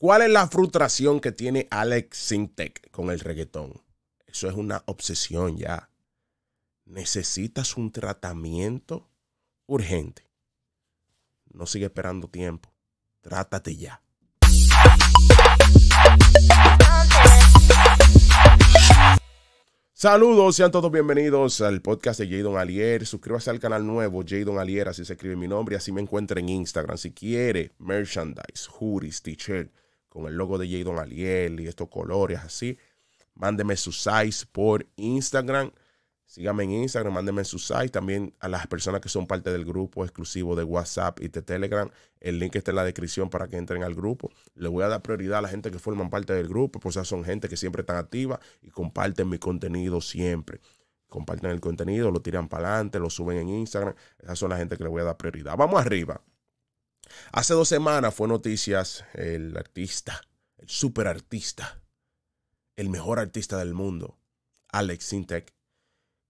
¿Cuál es la frustración que tiene Alex Sintec con el reggaetón? Eso es una obsesión ya. Necesitas un tratamiento urgente. No sigue esperando tiempo. Trátate ya. Saludos, sean todos bienvenidos al podcast de Jadon Alier. Suscríbase al canal nuevo Jadon Alier, así se escribe mi nombre y así me encuentra en Instagram. Si quiere merchandise, juris, t con el logo de Jadon Aliel y estos colores así. Mándeme sus sites por Instagram. Síganme en Instagram, mándenme sus sites. También a las personas que son parte del grupo exclusivo de WhatsApp y de Telegram. El link está en la descripción para que entren al grupo. Le voy a dar prioridad a la gente que forman parte del grupo, pues ya son gente que siempre están activa y comparten mi contenido siempre. Comparten el contenido, lo tiran para adelante, lo suben en Instagram. Esas son las gente que le voy a dar prioridad. Vamos arriba. Hace dos semanas fue noticias el artista, el superartista, artista, el mejor artista del mundo, Alex Sintek,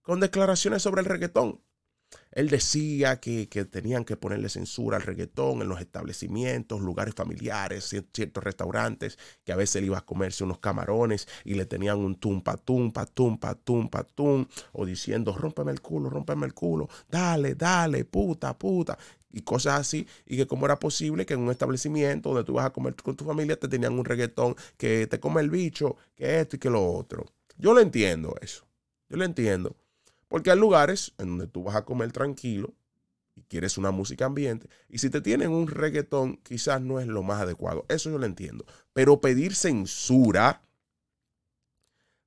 con declaraciones sobre el reggaetón. Él decía que, tenían que ponerle censura al reggaetón en los establecimientos, lugares familiares, ciertos restaurantes, que a veces él iba a comerse unos camarones y le tenían un tumpa, tumpa, tumpa, tumpa, tum, o diciendo, rómpeme el culo, rómpeme el culo, dale, dale, puta, puta y cosas así, y que cómo era posible que en un establecimiento donde tú vas a comer con tu familia te tenían un reggaetón que te come el bicho, que esto y que lo otro. Yo lo entiendo eso, yo lo entiendo, porque hay lugares en donde tú vas a comer tranquilo y quieres una música ambiente, y si te tienen un reggaetón quizás no es lo más adecuado, eso yo lo entiendo, pero pedir censura,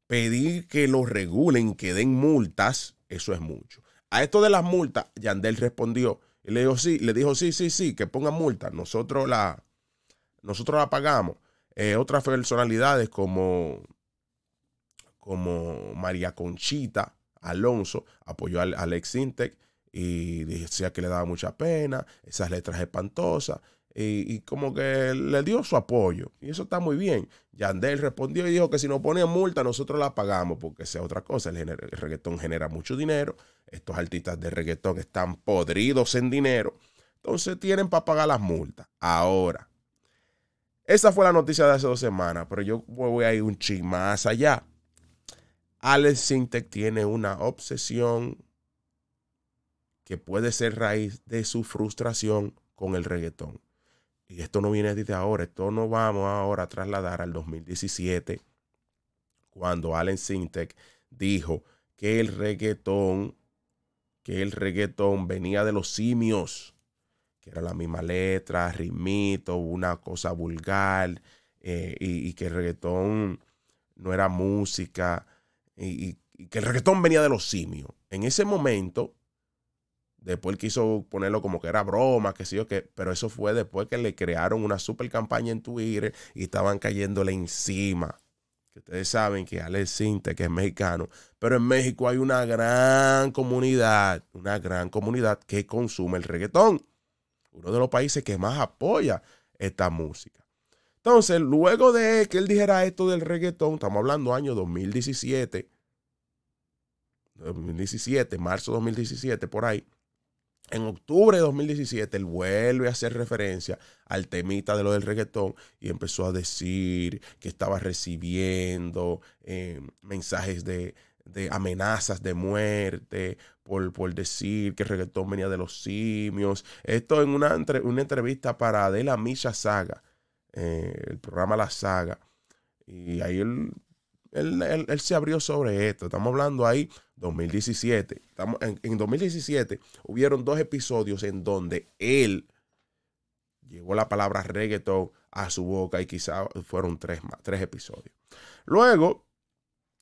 pedir que lo regulen, que den multas, eso es mucho. A esto de las multas, Yandel respondió, le dijo, sí, le dijo, sí, sí, sí, que ponga multa. Nosotros la, nosotros la pagamos. Eh, otras personalidades como, como María Conchita Alonso apoyó al, Alex y decía que le daba mucha pena, esas letras espantosas. Y, como que le dio su apoyo. Y eso está muy bien. Yandel respondió y dijo que si nos ponía multa, nosotros la pagamos, porque sea otra cosa. El, el, reggaetón genera mucho dinero. Estos artistas de reggaetón están podridos en dinero. Entonces tienen para pagar las multas. Ahora, esa fue la noticia de hace dos semanas, pero yo voy a ir un ching más allá. Alex Sintek tiene una obsesión que puede ser raíz de su frustración con el reggaetón y esto no viene desde ahora, esto no vamos ahora a trasladar al 2017, cuando Allen Sintek dijo que el reggaetón, que el reggaetón venía de los simios, que era la misma letra, ritmito, una cosa vulgar, eh, y, que el reggaetón no era música, y, y que el reggaetón venía de los simios. En ese momento, Después quiso ponerlo como que era broma, que sí o que, pero eso fue después que le crearon una super campaña en Twitter y estaban cayéndole encima. Que ustedes saben que Alex Sinte, que es mexicano, pero en México hay una gran comunidad, una gran comunidad que consume el reggaetón. Uno de los países que más apoya esta música. Entonces, luego de que él dijera esto del reggaetón, estamos hablando año 2017, 2017, marzo 2017, por ahí, en octubre de 2017, él vuelve a hacer referencia al temita de lo del reggaetón y empezó a decir que estaba recibiendo eh, mensajes de, amenazas de muerte por, por, decir que el reggaetón venía de los simios. Esto en una, entre, una entrevista para la Misha Saga, eh, el programa La Saga. Y ahí él él, se abrió sobre esto. Estamos hablando ahí 2017. Estamos, en, 2017 hubieron dos episodios en donde él llevó la palabra reggaetón a su boca y quizá fueron tres, tres episodios. Luego,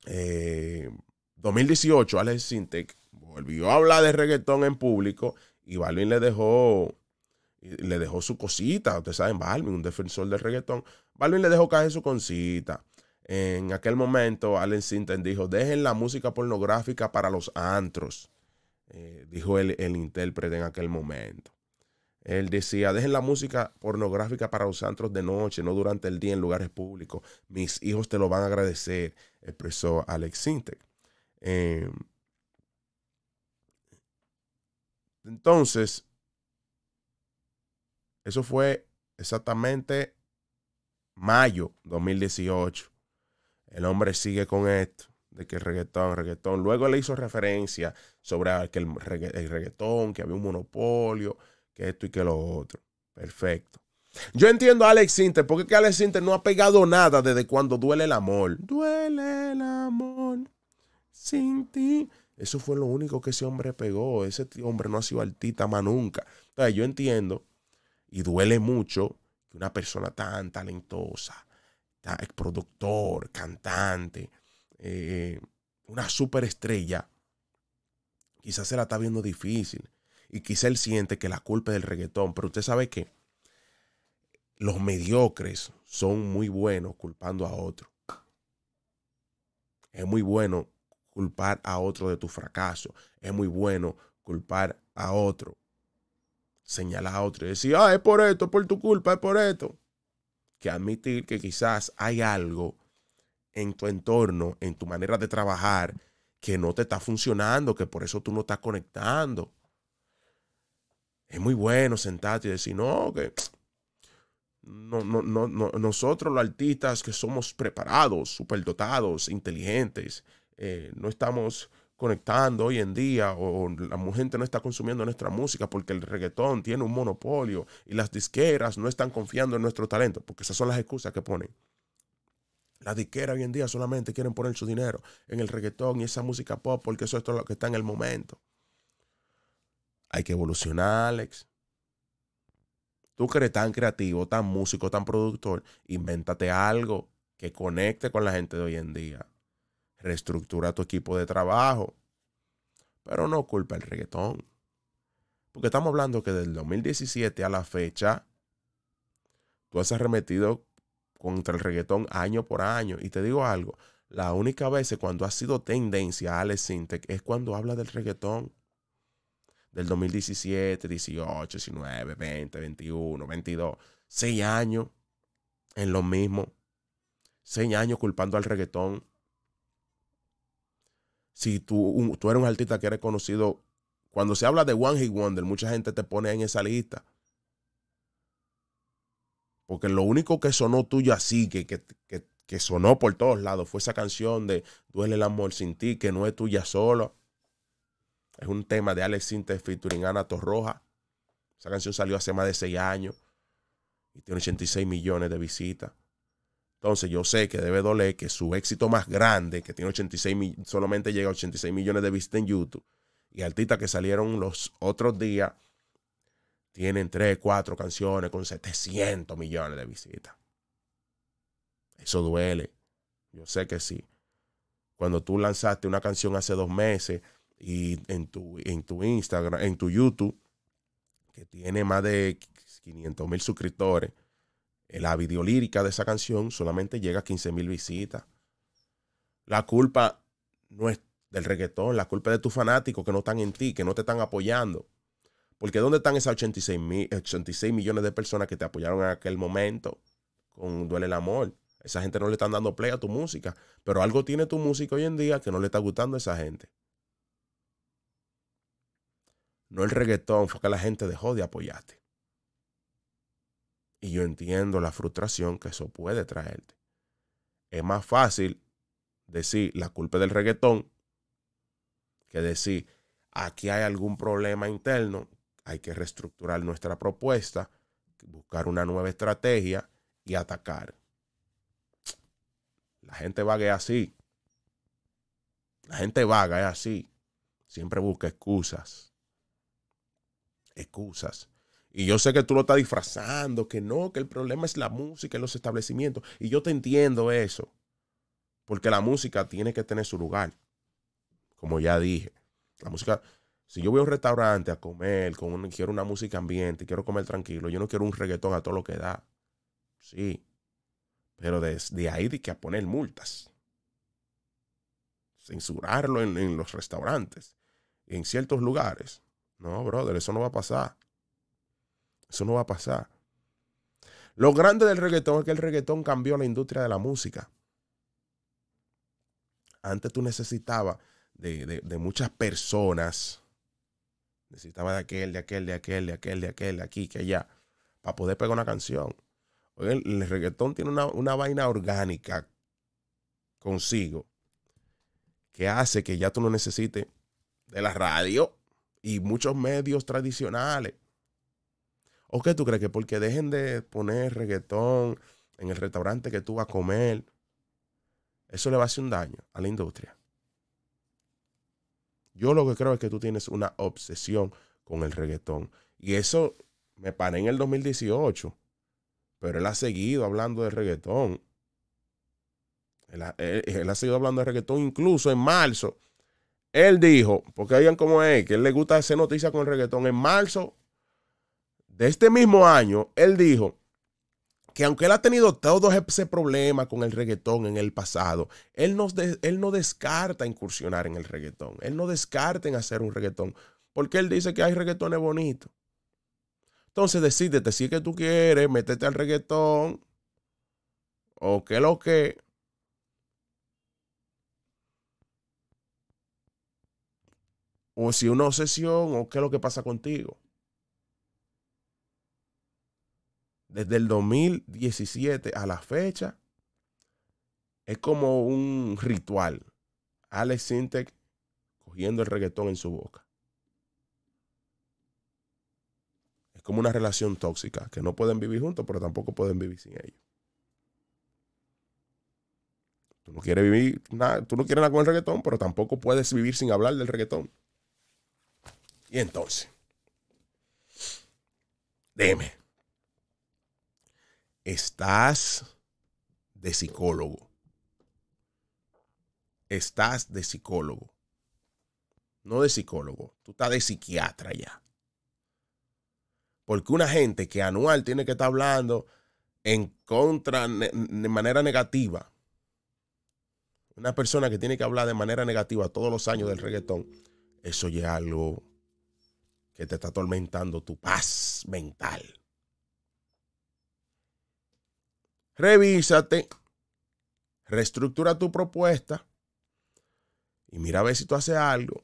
2018, eh, Alex Sintek volvió a hablar de reggaetón en público y Balvin le dejó, le dejó su cosita. Ustedes saben, Balvin, un defensor del reggaetón. Balvin le dejó caer su cosita. En aquel momento, Alex Sinten dijo, dejen la música pornográfica para los antros, eh, dijo el, el, intérprete en aquel momento. Él decía, dejen la música pornográfica para los antros de noche, no durante el día en lugares públicos. Mis hijos te lo van a agradecer, expresó Alex Sintek. Em, entonces, eso fue exactamente mayo 2018. El hombre sigue con esto de que el reggaetón, reggaetón. Luego le hizo referencia sobre ah, el, reggaetón, que había un monopolio, que esto y que lo otro. Perfecto. Yo entiendo a Alex Inter, porque que Alex Sinter no ha pegado nada desde cuando duele el amor. Duele el amor sin ti. Eso fue lo único que ese hombre pegó. Ese hombre no ha sido altita más nunca. Entonces yo entiendo y duele mucho que una persona tan talentosa, productor, cantante, eh, una superestrella, quizás se la está viendo difícil y quizás él siente que la culpa es del reggaetón, pero usted sabe que los mediocres son muy buenos culpando a otro. Es muy bueno culpar a otro de tu fracaso. Es muy bueno culpar a otro. Señalar a otro y decir, ah, es por esto, es por tu culpa, es por esto que admitir que quizás hay algo en tu entorno, en tu manera de trabajar, que no te está funcionando, que por eso tú no estás conectando. Es muy bueno sentarte y decir, no, que no, nosotros los artistas que somos preparados, superdotados, inteligentes, eh, no estamos conectando hoy en día o, la gente no está consumiendo nuestra música porque el reggaetón tiene un monopolio y las disqueras no están confiando en nuestro talento, porque esas son las excusas que ponen. Las disqueras hoy en día solamente quieren poner su dinero en el reggaetón y esa música pop porque eso es lo que está en el momento. Hay que evolucionar, Alex. Tú que eres tan creativo, tan músico, tan productor, invéntate algo que conecte con la gente de hoy en día reestructura tu equipo de trabajo. Pero no culpa el reggaetón. Porque estamos hablando que del 2017 a la fecha, tú has arremetido contra el reggaetón año por año. Y te digo algo, la única vez cuando ha sido tendencia Alex Sintec es cuando habla del reggaetón. Del 2017, 18, 19, 20, 21, 22. Seis años en lo mismo. Seis años culpando al reggaetón si tú, tú eres un artista que eres conocido, cuando se habla de One Hit Wonder, mucha gente te pone en esa lista. Porque lo único que sonó tuyo así, que, sonó por todos lados, fue esa canción de Duele el amor sin ti, que no es tuya solo. Es un tema de Alex Sintes featuring Ana Torroja. Esa canción salió hace más de seis años y tiene 86 millones de visitas. Entonces yo sé que debe doler que su éxito más grande, que tiene 86 solamente llega a 86 millones de visitas en YouTube, y artistas que salieron los otros días, tienen 3, 4 canciones con 700 millones de visitas. Eso duele. Yo sé que sí. Cuando tú lanzaste una canción hace dos meses y en tu, en tu Instagram, en tu YouTube, que tiene más de 500 mil suscriptores, la videolírica de esa canción solamente llega a 15 mil visitas. La culpa no es del reggaetón, la culpa es de tus fanáticos que no están en ti, que no te están apoyando. Porque ¿dónde están esas 86, 86 millones de personas que te apoyaron en aquel momento con Duele el Amor? Esa gente no le están dando play a tu música, pero algo tiene tu música hoy en día que no le está gustando a esa gente. No el reggaetón fue que la gente dejó de apoyarte. Y yo entiendo la frustración que eso puede traerte. Es más fácil decir la culpa del reggaetón que decir aquí hay algún problema interno, hay que reestructurar nuestra propuesta, buscar una nueva estrategia y atacar. La gente vaga es así. La gente vaga es así. Siempre busca excusas. Excusas. Y yo sé que tú lo estás disfrazando, que no, que el problema es la música y los establecimientos. Y yo te entiendo eso. Porque la música tiene que tener su lugar. Como ya dije. La música. Si yo voy a un restaurante a comer, con quiero una música ambiente, quiero comer tranquilo, yo no quiero un reggaetón a todo lo que da. Sí. Pero desde ahí de que a poner multas. Censurarlo en, en los restaurantes. En ciertos lugares. No, brother, eso no va a pasar. Eso no va a pasar. Lo grande del reggaetón es que el reggaetón cambió la industria de la música. Antes tú necesitabas de, muchas personas. Necesitabas de aquel, de aquel, de aquel, de aquel, de aquel, de aquí, que allá, para poder pegar una canción. el, reggaetón tiene una, una vaina orgánica consigo que hace que ya tú no necesites de la radio y muchos medios tradicionales. ¿O qué tú crees? Que porque dejen de poner reggaetón en el restaurante que tú vas a comer, eso le va a hacer un daño a la industria. Yo lo que creo es que tú tienes una obsesión con el reggaetón. Y eso me paré en el 2018. Pero él ha seguido hablando de reggaetón. Él ha, seguido hablando de reggaetón incluso en marzo. Él dijo, porque hayan como es, que él le gusta hacer noticias con el reggaetón. En marzo de este mismo año, él dijo que aunque él ha tenido todo ese problema con el reggaetón en el pasado, él no, él no descarta incursionar en el reggaetón, él no descarta en hacer un reggaetón, porque él dice que hay reggaetones bonitos. Entonces decídete si es que tú quieres meterte al reggaetón o qué lo que. O si una obsesión o qué es lo que pasa contigo. desde el 2017 a la fecha, es como un ritual. Alex Sintec cogiendo el reggaetón en su boca. Es como una relación tóxica, que no pueden vivir juntos, pero tampoco pueden vivir sin ellos. Tú no quieres vivir nada, tú no quieres nada con el reggaetón, pero tampoco puedes vivir sin hablar del reggaetón. Y entonces, dime, estás de psicólogo. Estás de psicólogo. No de psicólogo. Tú estás de psiquiatra ya. Porque una gente que anual tiene que estar hablando en contra, de manera negativa. Una persona que tiene que hablar de manera negativa todos los años del reggaetón. Eso ya es algo que te está atormentando tu paz mental. revísate, reestructura tu propuesta y mira a ver si tú haces algo,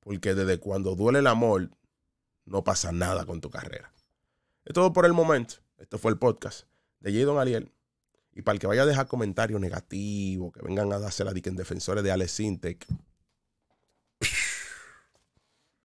porque desde cuando duele el amor, no pasa nada con tu carrera. Es todo por el momento. Esto fue el podcast de J. Don Ariel. Y para el que vaya a dejar comentarios negativos, que vengan a darse la en defensores de Alex